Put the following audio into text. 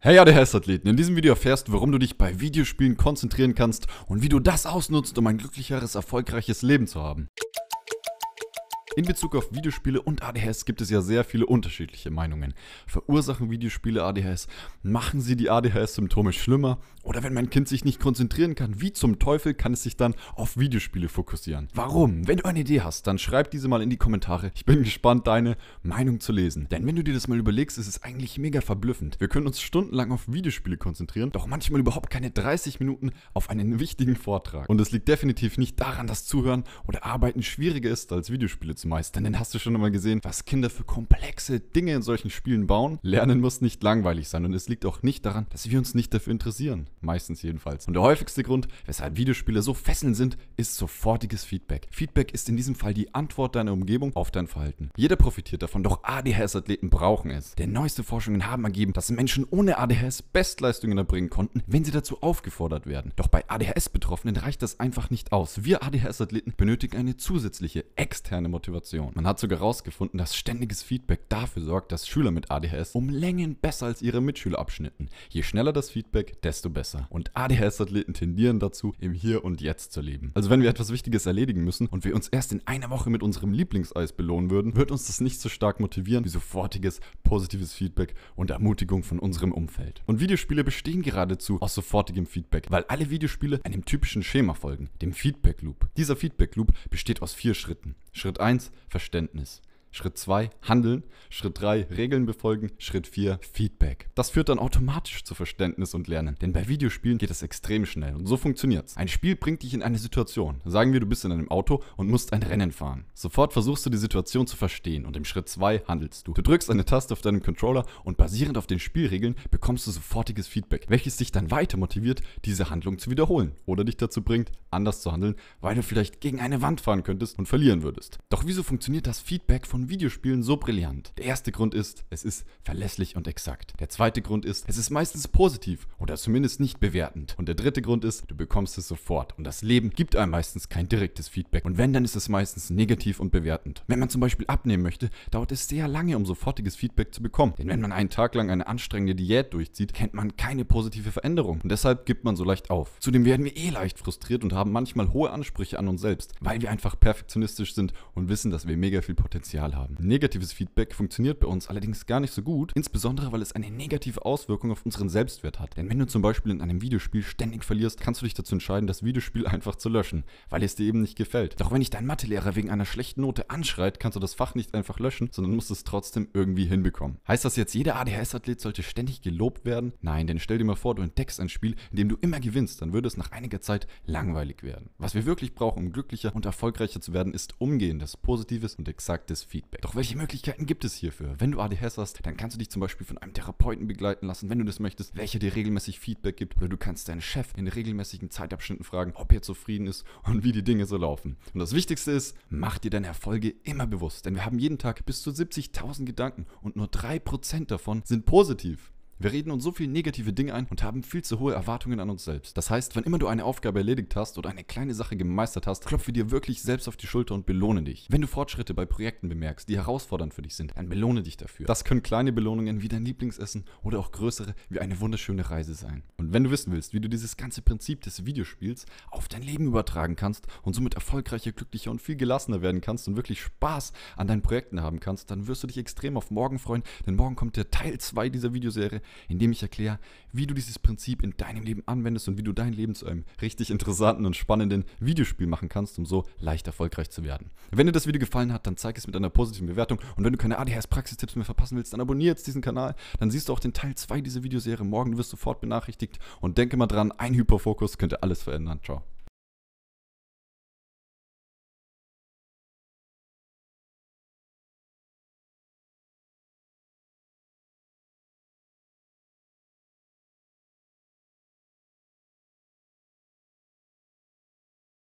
Hey ja, der athleten in diesem Video erfährst du, warum du dich bei Videospielen konzentrieren kannst und wie du das ausnutzt, um ein glücklicheres, erfolgreiches Leben zu haben. In Bezug auf Videospiele und ADHS gibt es ja sehr viele unterschiedliche Meinungen. Verursachen Videospiele ADHS? Machen sie die ADHS-Symptome schlimmer? Oder wenn mein Kind sich nicht konzentrieren kann, wie zum Teufel kann es sich dann auf Videospiele fokussieren? Warum? Wenn du eine Idee hast, dann schreib diese mal in die Kommentare. Ich bin gespannt, deine Meinung zu lesen. Denn wenn du dir das mal überlegst, ist es eigentlich mega verblüffend. Wir können uns stundenlang auf Videospiele konzentrieren, doch manchmal überhaupt keine 30 Minuten auf einen wichtigen Vortrag. Und es liegt definitiv nicht daran, dass Zuhören oder Arbeiten schwieriger ist, als Videospiele zu meistern. Denn hast du schon einmal gesehen, was Kinder für komplexe Dinge in solchen Spielen bauen? Lernen muss nicht langweilig sein und es liegt auch nicht daran, dass wir uns nicht dafür interessieren. Meistens jedenfalls. Und der häufigste Grund, weshalb Videospiele so fesselnd sind, ist sofortiges Feedback. Feedback ist in diesem Fall die Antwort deiner Umgebung auf dein Verhalten. Jeder profitiert davon, doch ADHS-Athleten brauchen es. Denn neueste Forschungen haben ergeben, dass Menschen ohne ADHS Bestleistungen erbringen konnten, wenn sie dazu aufgefordert werden. Doch bei ADHS-Betroffenen reicht das einfach nicht aus. Wir ADHS-Athleten benötigen eine zusätzliche externe Motivation. Motivation. Man hat sogar herausgefunden, dass ständiges Feedback dafür sorgt, dass Schüler mit ADHS um Längen besser als ihre Mitschüler abschnitten. Je schneller das Feedback, desto besser. Und ADHS-Athleten tendieren dazu, im Hier und Jetzt zu leben. Also wenn wir etwas Wichtiges erledigen müssen und wir uns erst in einer Woche mit unserem Lieblingseis belohnen würden, wird uns das nicht so stark motivieren wie sofortiges, positives Feedback und Ermutigung von unserem Umfeld. Und Videospiele bestehen geradezu aus sofortigem Feedback, weil alle Videospiele einem typischen Schema folgen, dem Feedback Loop. Dieser Feedback Loop besteht aus vier Schritten. Schritt 1, Verständnis. Schritt 2 handeln, Schritt 3 Regeln befolgen, Schritt 4 Feedback. Das führt dann automatisch zu Verständnis und Lernen, denn bei Videospielen geht das extrem schnell und so funktioniert's. Ein Spiel bringt dich in eine Situation. Sagen wir, du bist in einem Auto und musst ein Rennen fahren. Sofort versuchst du die Situation zu verstehen und im Schritt 2 handelst du. Du drückst eine Taste auf deinem Controller und basierend auf den Spielregeln bekommst du sofortiges Feedback, welches dich dann weiter motiviert, diese Handlung zu wiederholen oder dich dazu bringt, anders zu handeln, weil du vielleicht gegen eine Wand fahren könntest und verlieren würdest. Doch wieso funktioniert das Feedback von von Videospielen so brillant? Der erste Grund ist, es ist verlässlich und exakt. Der zweite Grund ist, es ist meistens positiv oder zumindest nicht bewertend. Und der dritte Grund ist, du bekommst es sofort. Und das Leben gibt einem meistens kein direktes Feedback. Und wenn, dann ist es meistens negativ und bewertend. Wenn man zum Beispiel abnehmen möchte, dauert es sehr lange, um sofortiges Feedback zu bekommen. Denn wenn man einen Tag lang eine anstrengende Diät durchzieht, kennt man keine positive Veränderung. Und deshalb gibt man so leicht auf. Zudem werden wir eh leicht frustriert und haben manchmal hohe Ansprüche an uns selbst, weil wir einfach perfektionistisch sind und wissen, dass wir mega viel Potenzial haben. Negatives Feedback funktioniert bei uns allerdings gar nicht so gut, insbesondere weil es eine negative Auswirkung auf unseren Selbstwert hat. Denn wenn du zum Beispiel in einem Videospiel ständig verlierst, kannst du dich dazu entscheiden, das Videospiel einfach zu löschen, weil es dir eben nicht gefällt. Doch wenn dich dein Mathelehrer wegen einer schlechten Note anschreit, kannst du das Fach nicht einfach löschen, sondern musst es trotzdem irgendwie hinbekommen. Heißt das jetzt, jeder ADHS-Athlet sollte ständig gelobt werden? Nein, denn stell dir mal vor, du entdeckst ein Spiel, in dem du immer gewinnst, dann würde es nach einiger Zeit langweilig werden. Was wir wirklich brauchen, um glücklicher und erfolgreicher zu werden, ist umgehendes, positives und exaktes Feedback. Feedback. Doch welche Möglichkeiten gibt es hierfür? Wenn du ADHS hast, dann kannst du dich zum Beispiel von einem Therapeuten begleiten lassen, wenn du das möchtest, welcher dir regelmäßig Feedback gibt. Oder du kannst deinen Chef in regelmäßigen Zeitabschnitten fragen, ob er zufrieden ist und wie die Dinge so laufen. Und das Wichtigste ist, mach dir deine Erfolge immer bewusst, denn wir haben jeden Tag bis zu 70.000 Gedanken und nur 3% davon sind positiv. Wir reden uns so viele negative Dinge ein und haben viel zu hohe Erwartungen an uns selbst. Das heißt, wann immer du eine Aufgabe erledigt hast oder eine kleine Sache gemeistert hast, klopfe dir wirklich selbst auf die Schulter und belohne dich. Wenn du Fortschritte bei Projekten bemerkst, die herausfordernd für dich sind, dann belohne dich dafür. Das können kleine Belohnungen wie dein Lieblingsessen oder auch größere wie eine wunderschöne Reise sein. Und wenn du wissen willst, wie du dieses ganze Prinzip des Videospiels auf dein Leben übertragen kannst und somit erfolgreicher, glücklicher und viel gelassener werden kannst und wirklich Spaß an deinen Projekten haben kannst, dann wirst du dich extrem auf morgen freuen, denn morgen kommt der Teil 2 dieser Videoserie in dem ich erkläre, wie du dieses Prinzip in deinem Leben anwendest und wie du dein Leben zu einem richtig interessanten und spannenden Videospiel machen kannst, um so leicht erfolgreich zu werden. Wenn dir das Video gefallen hat, dann zeig es mit einer positiven Bewertung und wenn du keine ADHS-Praxistipps mehr verpassen willst, dann abonniere jetzt diesen Kanal, dann siehst du auch den Teil 2 dieser Videoserie morgen, du wirst sofort benachrichtigt und denke mal dran, ein Hyperfokus könnte alles verändern. Ciao.